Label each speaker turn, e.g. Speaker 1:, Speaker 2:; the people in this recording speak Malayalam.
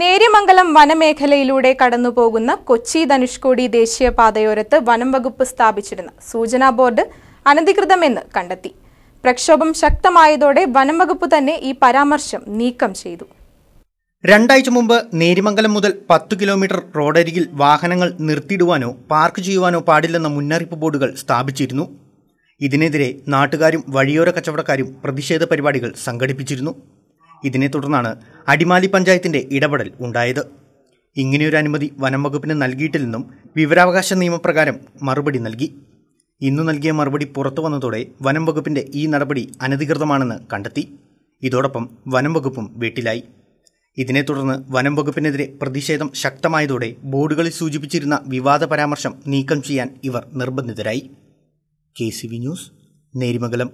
Speaker 1: നേര്യമംഗലം വനമേഖലയിലൂടെ കടന്നുപോകുന്ന കൊച്ചി ധനുഷ്കോടി ദേശീയപാതയോരത്ത് വനം വകുപ്പ് സ്ഥാപിച്ചിരുന്ന സൂചനാ ബോർഡ് അനധികൃതമെന്ന് കണ്ടെത്തി പ്രക്ഷോഭം ശക്തമായതോടെ വനം വകുപ്പ് തന്നെ ഈ പരാമർശം നീക്കം ചെയ്തു
Speaker 2: രണ്ടാഴ്ച മുമ്പ് നേരിമംഗലം മുതൽ പത്ത് കിലോമീറ്റർ റോഡരികിൽ വാഹനങ്ങൾ നിർത്തിയിടുവാനോ പാർക്ക് ചെയ്യുവാനോ പാടില്ലെന്ന മുന്നറിയിപ്പ് ബോർഡുകൾ സ്ഥാപിച്ചിരുന്നു ഇതിനെതിരെ നാട്ടുകാരും വഴിയോര കച്ചവടക്കാരും പ്രതിഷേധ പരിപാടികൾ സംഘടിപ്പിച്ചിരുന്നു ഇതിനെ തുടർന്നാണ് അടിമാലി പഞ്ചായത്തിന്റെ ഇടപെടൽ ഉണ്ടായത് ഇങ്ങനെയൊരു അനുമതി വനം വകുപ്പിന് നൽകിയിട്ടില്ലെന്നും വിവരാവകാശ നിയമപ്രകാരം മറുപടി നൽകി ഇന്നു നൽകിയ മറുപടി പുറത്തു വന്നതോടെ വനം വകുപ്പിന്റെ ഈ നടപടി അനധികൃതമാണെന്ന് കണ്ടെത്തി ഇതോടൊപ്പം വനം വകുപ്പും വീട്ടിലായി ഇതിനെ തുടർന്ന് വനം വകുപ്പിനെതിരെ പ്രതിഷേധം ശക്തമായതോടെ ബോർഡുകളിൽ സൂചിപ്പിച്ചിരുന്ന വിവാദ പരാമർശം നീക്കം ചെയ്യാൻ ഇവർ നിർബന്ധിതരായി കെ ന്യൂസ് നേരിമംഗലം